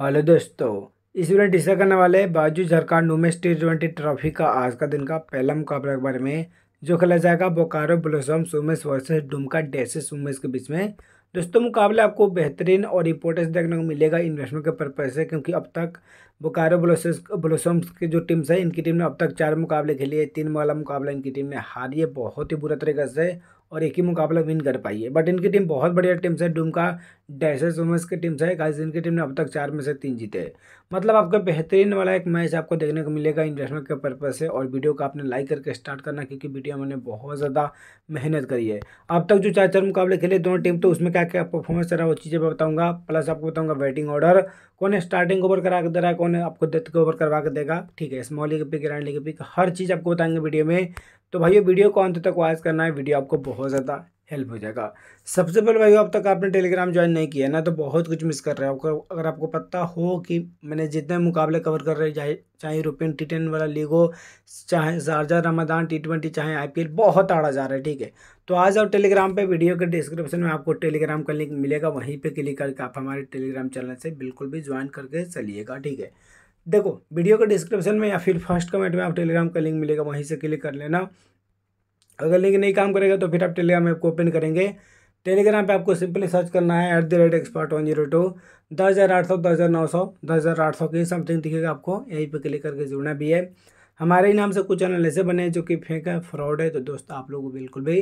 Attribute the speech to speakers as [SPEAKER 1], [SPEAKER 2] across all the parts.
[SPEAKER 1] hello हाँ, दोस्तों इस वीडियो डिस्कस करने वाले बाजू Jharkhand women's T twenty trophy का आज का दिन का पहला मुकाबला के बारे में जो खेला जाएगा Bokaro blossoms women's versus Dumka daisies women's के बीच में दोस्तों मुकाबला आपको बेहतरीन और इम्पोर्टेंस देखने को मिलेगा इन्वेस्टमेंट के पर्पज से क्योंकि अब तक बोकारो ब्लोसम्स ब्लोसम्स की जो टीम्स है इनकी टीम ने अब तक चार मुकाबले खेले हैं तीन वाला मुकाबला इनकी टीम ने हारी है बहुत ही बुरा तरीके से और एक ही मुकाबला विन कर पाई है बट इनकी टीम बहुत बढ़िया टीम है डुमका डैसे वुमेंस की टीम से गाइस इनकी टीम ने अब तक चार में से तीन जीते हैं मतलब आपका बेहतरीन वाला एक मैच आपको देखने को मिलेगा इन्वेस्टमेंट के पर्पज़ से और वीडियो को आपने लाइक करके स्टार्ट करना क्योंकि वीडियो मैंने बहुत ज़्यादा मेहनत करी है अब तक जो चार चार मुकाबले खेले दोनों टीम तो उसमें क्या क्या परफॉर्मेंस रहा वो चीज़ें बताऊँगा प्लस आपको बताऊँगा बैटिंग ऑर्डर कौन स्टार्टिंग ओवर करा के दे रहा है कौन आपको डेथ के ओवर करवा के देगा ठीक है small league pick grand league pick हर चीज़ आपको बताएंगे वीडियो में तो भाई वीडियो को अंत तक वॉच करना है वीडियो आपको बहुत ज़्यादा हेल्प हो जाएगा सबसे पहले भाई अब तक आपने टेलीग्राम ज्वाइन नहीं किया ना तो बहुत कुछ मिस कर रहे हो अगर आपको पता हो कि मैंने जितने मुकाबले कवर कर रहे चाहे चाहे यूरोपियन टी टेन वाला लीग हो चाहे शारजा रमदान टी ट्वेंटी चाहे आई बहुत आड़ा जा रहा है ठीक है तो आज आप टेलीग्राम पे वीडियो के डिस्क्रिप्शन में आपको टेलीग्राम का लिंक मिलेगा वहीं पर क्लिक करके आप हमारे टेलीग्राम चैनल से बिल्कुल भी ज्वाइन करके चलिएगा ठीक है देखो वीडियो के डिस्क्रिप्शन में या फिर फर्स्ट कमेंट में आप टेलीग्राम का लिंक मिलेगा वहीं से क्लिक कर लेना अगर लिंक नहीं काम करेगा तो फिर आप टेलीग्राम ऐप को ओपन करेंगे टेलीग्राम पे आपको सिंपली सर्च करना है at the rate expert one zero two दस हज़ार आठ सौ दस हज़ार नौ सौ दस हज़ार आठ सौ की समथिंग दिखेगा आपको यहीं पे क्लिक करके जुड़ना भी है हमारे ही नाम से कुछ चैनल ऐसे बने हैं जो कि फेंक है फ्रॉड है तो दोस्त आप लोग बिल्कुल भी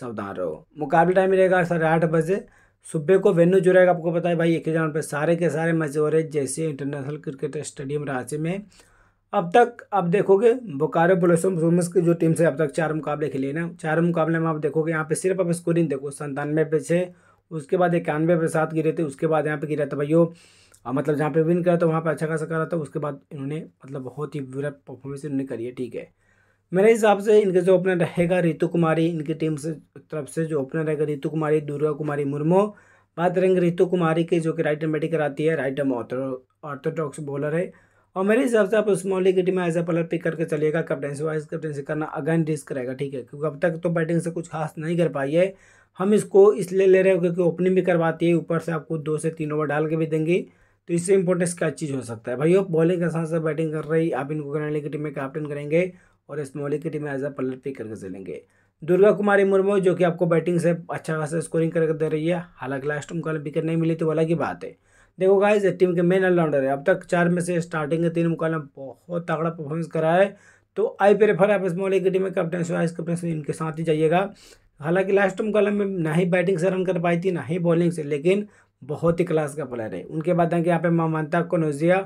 [SPEAKER 1] सावधान रहो मुकाबला टाइम रहेगा साढ़े आठ बजे सुबह को वेन्यू जो रहेगा आपको पता है भाई एक ही ग्राउंड पर सारे के सारे मजे हो रहे जैसे इंटरनेशनल क्रिकेट स्टेडियम रांची में अब तक आप देखोगे बोकारो बुलेसम रूमस की जो टीम से अब तक चार मुकाबले खेले ना चार मुकाबले में आप देखोगे यहाँ पे सिर्फ आप स्कोरिंग देखो संतानवे पे छः उसके बाद इक्यानवे पे सात गिरे थे उसके बाद यहाँ पे गिरा था भैया मतलब जहाँ पे विन करा था वहाँ पे अच्छा खासा करा था उसके बाद इन्होंने मतलब बहुत ही बुरा परफॉर्मेंस इन्होंने करी है ठीक है मेरे हिसाब से इनके जो ओपनर रहेगा रितु कुमारी इनकी टीम से तरफ से जो ओपनर रहेगा रितु कुमारी दुर्गा कुमारी मुर्मू बात करेंगे रितु कुमारी की जो कि राइट एम बैटिंग कराती है राइट एम ऑर्थोडॉक्स बॉलर है और मेरे हिसाब से आप स्मॉल लीग टीम में एज ए प्लेयर पिक करके चलिएगा कैप्टनसी वाइस कैप्टनसी करना अगेन रिस्क रहेगा ठीक है क्योंकि अब तक तो बैटिंग से कुछ खास नहीं कर पाई है हम इसको इसलिए ले रहे हो क्योंकि ओपनिंग भी करवाती है ऊपर से आपको दो से तीन ओवर डाल के भी देंगी तो इससे इंपॉर्टेंस क्या चीज़ हो सकता है भाई आप बॉलिंग के साथ साथ बैटिंग कर रही आप इनको ग्रैंड लीग की टीम में कैप्टन करेंगे और स्मॉल लीग की टीम में एज ए प्लेयर पिक करके चलेंगे दुर्गा कुमारी मुर्मू जो कि आपको बैटिंग से अच्छा खासा स्कोरिंग करके दे रही है हालांकि लास्ट टाइम विकेट नहीं मिली तो अलग ही बात है देखो गाइज टीम के मेन ऑलराउंडर है अब तक चार में से स्टार्टिंग के तीन मुकाबले बहुत तगड़ा परफॉर्मेंस करा है तो आई पी रेफर आप इस मोहल्ले की टीम में कैप्टन वाइस कैप्टन इनके साथ ही जाइएगा हालांकि लास्ट मुकाबले में ना ही बैटिंग से रन कर पाई थी ना ही बॉलिंग से लेकिन बहुत ही क्लास का प्लेयर है उनके बाद आगे यहाँ पे मामांता कोनोजिया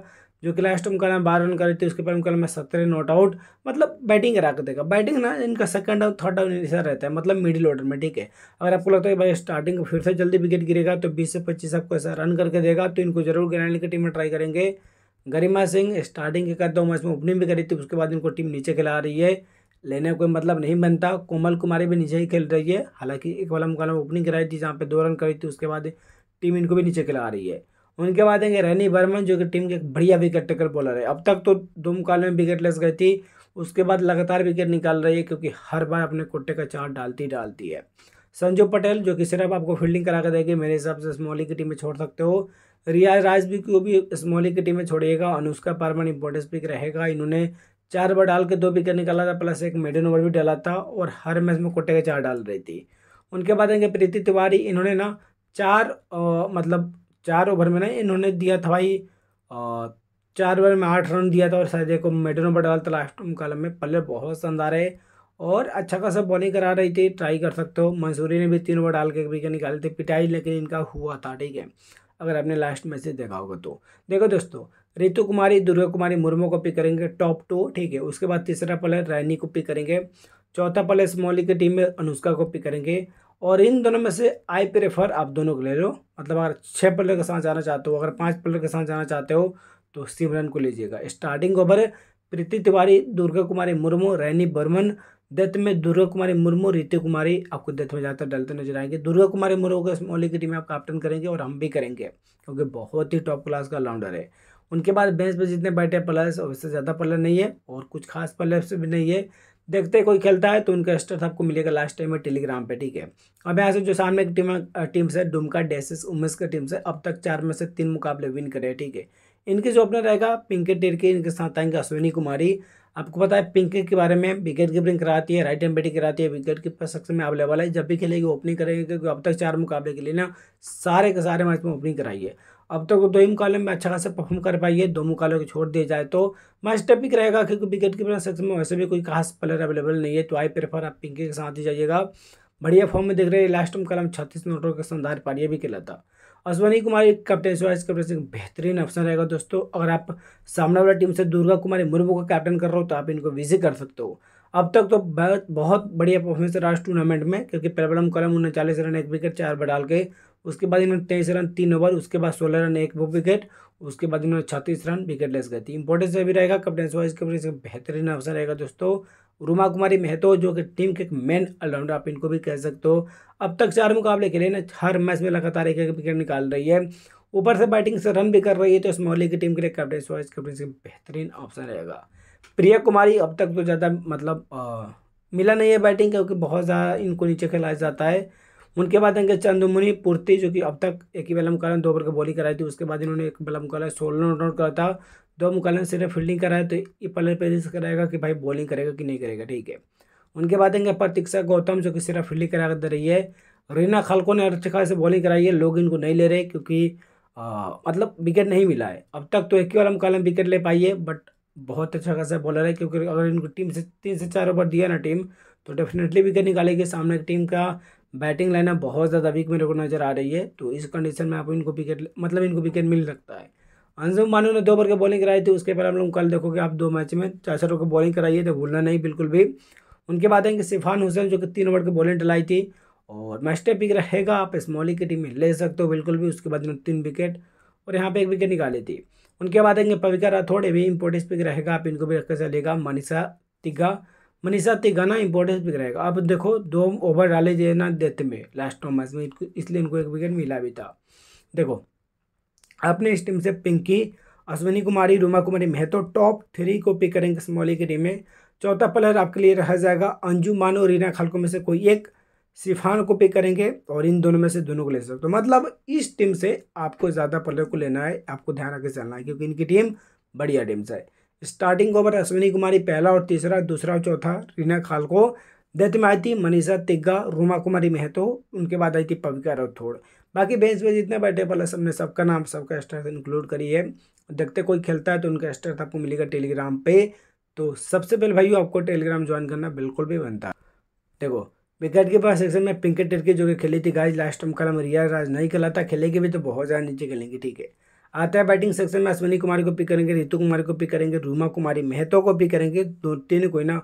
[SPEAKER 1] जो क्लास्टम कलम बारह रन करे थे तो उसके पहले कल में सत्रह नॉट आउट मतलब बैटिंग करा कर देगा बैटिंग ना इनका सेकंड और थर्ड डाउन ऐसा रहता है मतलब मिडिल ऑर्डर में ठीक है अगर आपको लगता है भाई स्टार्टिंग फिर से जल्दी विकेट गिरेगा तो बीस से पच्चीस आपको ऐसा रन करके देगा तो इनको जरूर ग्रैंड की टीम में ट्राई करेंगे गरिमा सिंह स्टार्टिंग के कर दो मैच में ओपनिंग भी करी थी उसके बाद इनको टीम नीचे खिला रही है लेने कोई मतलब नहीं बनता कोमल कुमारी भी नीचे ही खेल रही है हालांकि एक वाला मुकाबला ओपनिंग कराई थी जहाँ पे दो रन करी थी उसके बाद टीम इनको भी नीचे खिला रही है उनके बाद आएंगे रनी बर्मन जो कि टीम के बढ़िया विकेट टेकर बॉलर है अब तक तो दो मुकाल में विकेट लेस गई थी उसके बाद लगातार विकेट निकाल रही है क्योंकि हर बार अपने कोटे का चार डालती डालती है संजू पटेल जो कि सिर्फ आपको फील्डिंग करा कर देगी मेरे हिसाब से स्मॉली की टीम में छोड़ सकते हो रिया राज भी को भी स्मॉली की टीम में छोड़िएगा अनुष्का परमन इंपॉर्टेंस पिक रहेगा इन्होंने चार बार डाल के दो विकेट निकाला था प्लस एक मिडन ओवर भी डाला था और हर मैच में कोटे का चार डाल रही थी उनके बाद आएंगे प्रीति तिवारी इन्होंने ना चार मतलब चार ओवर में ना इन्होंने दिया था भाई चार ओवर में आठ रन दिया था और शायद देखो मेडनो डाल था लास्ट कॉलम में पल्ले बहुत शानदार है और अच्छा खासा बॉलिंग करा रही थी ट्राई कर सकते हो मंसूरी ने भी तीन ओवर डाल के विकेट निकाले थे पिटाई लेकिन इनका हुआ था ठीक है अगर आपने लास्ट मैसेज देखा होगा तो देखो दोस्तों रितु कुमारी दुर्गा कुमारी मुर्मू को पिक करेंगे टॉप टू ठीक है उसके बाद तीसरा प्लेयर रैनी को पिक करेंगे चौथा प्लेयर स्मॉली की टीम में अनुष्का को पिक करेंगे और इन दोनों में से आई प्रेफर आप दोनों को ले लो मतलब अगर छः प्लेयर के साथ जाना चाहते हो अगर पाँच प्लेयर के साथ जाना चाहते हो तो सिमरन को लीजिएगा starting over Preeti Tiwari Durga Kumari Murmu Rani Barman death में दुर्गा कुमारी मुर्मू रीति कुमारी आपको डेथ में ज़्यादातर डलते नजर आएंगे दुर्गा कुमारी मुर्मू को मौली की टीम में आप कैप्टन करेंगे और हम भी करेंगे क्योंकि बहुत ही टॉप क्लास का ऑलराउंडर है उनके बाद बेंच पर जितने बैठे प्लेयर्स उससे ज़्यादा प्लेयर नहीं है और कुछ खास प्लेयर्स भी नहीं है देखते कोई खेलता है तो उनका स्टार्ट आपको मिलेगा लास्ट टाइम में टेलीग्राम पे ठीक है अब यहाँ से जो सामने की टीम टीम से डुमका डेसिस उमेश का टीम से अब तक चार में से तीन मुकाबले विन करे ठीक है इनके जो ओपनर रहेगा पिंके टेरके इनके साथ आएंगे अश्विनी कुमारी आपको पता है पिंके के बारे में विकेट कीपिंग कराती है राइट एंड बैटिंग कराती है विकेट कीपर सबसे में अवेलेबल है जब भी खेलेगी ओपनिंग करेंगे क्योंकि अब तक चार मुकाबले के लिए ना सारे के सारे मैच में ओपनिंग कराई है अब तक तो दो मुकाबले में अच्छा खासा परफॉर्म कर पाई है दो मुकाबले को छोड़ दिया जाए तो मस्ट पिक रहेगा क्योंकि विकेट कीपर सेक्शन में वैसे भी कोई खास प्लेयर अवेलेबल नहीं है तो आई प्रेफर आप पिंकी के साथ ही जाइएगा बढ़िया फॉर्म में देख रहे हैं लास्ट में कलम छत्तीस नोटों के संधार पारिया भी खेला था Ashwani Kumari captain vice captain बेहतरीन ऑप्शन रहेगा दोस्तों अगर आप सामने वाली टीम से दुर्गा कुमारी मुर्मू को कैप्टन कर रहे हो तो आप इनको विजिट कर सकते हो अब तक तो बहुत बहुत बढ़िया परफॉर्मेंस रहा टूर्नामेंट में क्योंकि प्रबलम कलम उन्हें चालीस रन एक विकेट चार बढ़ाल डाल के उसके बाद इन्होंने तेईस रन तीन ओवर उसके बाद सोलह रन एक विकेट उसके बाद इन्होंने छत्तीस रन विकेट लेस गई थी इंपॉर्टेंस अभी रहेगा कप्टन वाइज कप्टन से बेहतरीन अवसर रहेगा दोस्तों रुमा कुमारी महतो जो कि टीम के एक मेन ऑलराउंडर आप इनको भी कह सकते हो अब तक चार मुकाबले खेले ना हर मैच में लगातार एक एक विकेट निकाल रही है ऊपर से बैटिंग से रन भी कर रही है तो इस मोहल्ले की टीम के लिए कैप्टन वाइज से बेहतरीन ऑप्शन रहेगा प्रिया कुमारी अब तक तो ज़्यादा मतलब आ, मिला नहीं है बैटिंग क्योंकि बहुत ज़्यादा इनको नीचे खिलाया जाता है उनके बाद आएंगे चंद्रमुनि पूर्ति जो कि अब तक एक ही बलमकलन दो ओवर की बॉलिंग कराई थी उसके बाद इन्होंने एक बलमकलन सोलह नोट आउट करा था दो मुकालन सिर्फ फील्डिंग कराया तो ये पलर पर कराएगा कि भाई बॉलिंग करेगा कि नहीं करेगा ठीक है उनके बाद आएंगे प्रतीक्षा गौतम जो कि सिर्फ फील्डिंग करा दे रही है रीना खालको ने अच्छे से बॉलिंग कराई है लोग इनको नहीं ले रहे क्योंकि मतलब विकेट नहीं मिला है अब तक तो एक ही वाला कॉलम विकेट ले पाई है बट बहुत अच्छा खासा बॉलर है क्योंकि अगर इनको टीम से तीन से चार ओवर दिया ना टीम तो डेफिनेटली विकेट निकालेगी सामने की टीम का बैटिंग लाइनअप बहुत ज़्यादा वीक मेरे को नज़र आ रही है तो इस कंडीशन में आप इनको विकेट मतलब इनको विकेट मिल सकता है अंजुम मानू ने दो ओवर की बॉलिंग कराई थी उसके पहले हम लोग कल देखोगे आप दो मैच में चार ओवर की बॉलिंग कराई है तो भूलना नहीं बिल्कुल भी उनके बाद आएंगे सिफान हुसैन जो कि तीन ओवर की बॉलिंग डलाई थी और मैस्टर पिक रहेगा आप स्मॉली की टीम में ले सकते हो बिल्कुल भी उसके बाद उन्होंने तीन विकेट और यहाँ पर एक विकेट निकाली थी उनके बाद आएंगे पविका राठौड़ भी इम्पोर्टेंस पिक रहेगा आप इनको भी रख चलेगा मनीषा तिग्गा मनीषा तिगाना इंपॉर्टेंस भी रहेगा अब देखो दो ओवर डाले जाए ना डेथ में लास्ट नौ मैच में इसलिए इनको एक विकेट मिला भी था देखो अपने इस टीम से पिंकी अश्विनी कुमारी रूमा कुमारी मेहतो टॉप थ्री को पिक करेंगे स्मॉली की टीम में चौथा प्लेयर आपके लिए रह जाएगा अंजू मानो और रीना खालको में से कोई एक सिफान को पिक करेंगे और इन दोनों में से दोनों को ले सकते हो तो मतलब इस टीम से आपको ज़्यादा प्लेयर को लेना है आपको ध्यान रखे चलना है क्योंकि इनकी टीम बढ़िया टीम से है स्टार्टिंग ओवर अश्विनी कुमारी पहला और तीसरा दूसरा चौथा रीना खाल को डेथ में आई थी मनीषा तिग्गा रूमा कुमारी महतो उनके बाद आई थी पविका राठौड़ बाकी बेंच में जितने बैठे बल्ला सबने सबका नाम सबका स्टार इंक्लूड करी है देखते कोई खेलता है तो उनका स्टार आपको मिलेगा टेलीग्राम पे तो सबसे पहले भाइयों आपको टेलीग्राम ज्वाइन करना बिल्कुल भी बनता देखो विकेट के पास सेक्शन में पिंकेट टिरके जो कि खेली थी गाइज लास्ट टाइम कल हम रिया राज नहीं खेला था खेलेंगे भी तो बहुत ज़्यादा नीचे खेलेंगे ठीक है आता है बैटिंग सेक्शन में अश्विनी कुमारी को पिक करेंगे रितु कुमारी को पिक करेंगे रूमा कुमारी मेहतो को पिक करेंगे दो तीन कोई ना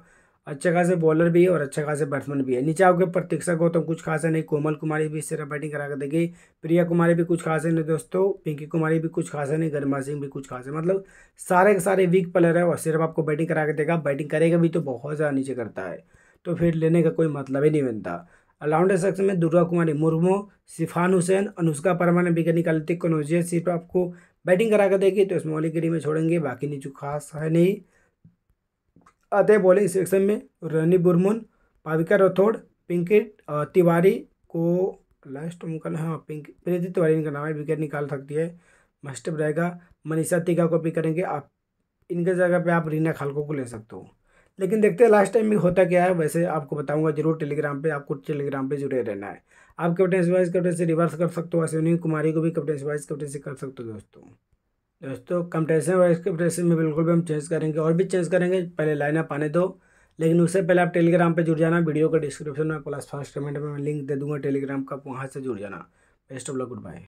[SPEAKER 1] अच्छा खासे बॉलर भी है और अच्छा खासे बैट्समैन भी है नीचे आपके प्रतीक्षा गौतम तो कुछ खास है नहीं कोमल कुमारी भी इस तरह बैटिंग करा कर देगी प्रिया कुमारी भी कुछ खास है नहीं दोस्तों पिंकी कुमारी भी कुछ खास है नहीं गरिमा सिंह भी कुछ खास है मतलब सारे के सारे वीक प्लेयर है और सिर्फ आपको बैटिंग करा कर देगा बैटिंग करेगा भी तो बहुत ज़्यादा नीचे करता है तो फिर लेने का कोई मतलब ही नहीं बनता लाउंडर सेक्शन में दुर्गा कुमारी मुर्मू सिफान हुसैन अनुष्का परमा ने विकेट निकाली थी कनौजिया सीट आपको बैटिंग करा कर देगी तो इसमें ओली में छोड़ेंगे बाकी नीचे खास है नहीं अतः बॉलिंग सेक्शन में रनी बुरमुन पाविका राठौड़ पिंकिट तिवारी को लास्ट मुकल हाँ पिंक प्रीति तिवारी इनका नाम है विकेट निकाल सकती है मस्ट रहेगा मनीषा तिगा को भी करेंगे आप इनके जगह पे आप रीना खालको को ले सकते हो लेकिन देखते हैं लास्ट टाइम में होता क्या है वैसे आपको बताऊंगा जरूर टेलीग्राम पे आपको टेलीग्राम पे जुड़े रहना है आप कैप्टन वाइज कैप्टन से रिवर्स कर सकते हो अश्विनी कुमारी को भी कैप्टन वाइज कैप्टन से कर सकते हो दोस्तों दोस्तों कंपटेशन वाइज कैप्टन में बिल्कुल भी हम चेंज करेंगे और भी चेंज करेंगे पहले लाइनअप आने दो लेकिन उससे पहले आप टेलीग्राम पर जुड़ जाना वीडियो का डिस्क्रिप्शन में प्लस फर्स्ट कमेंट में लिंक दे दूँगा टेलीग्राम का वहाँ से जुड़ जाना best of luck good bye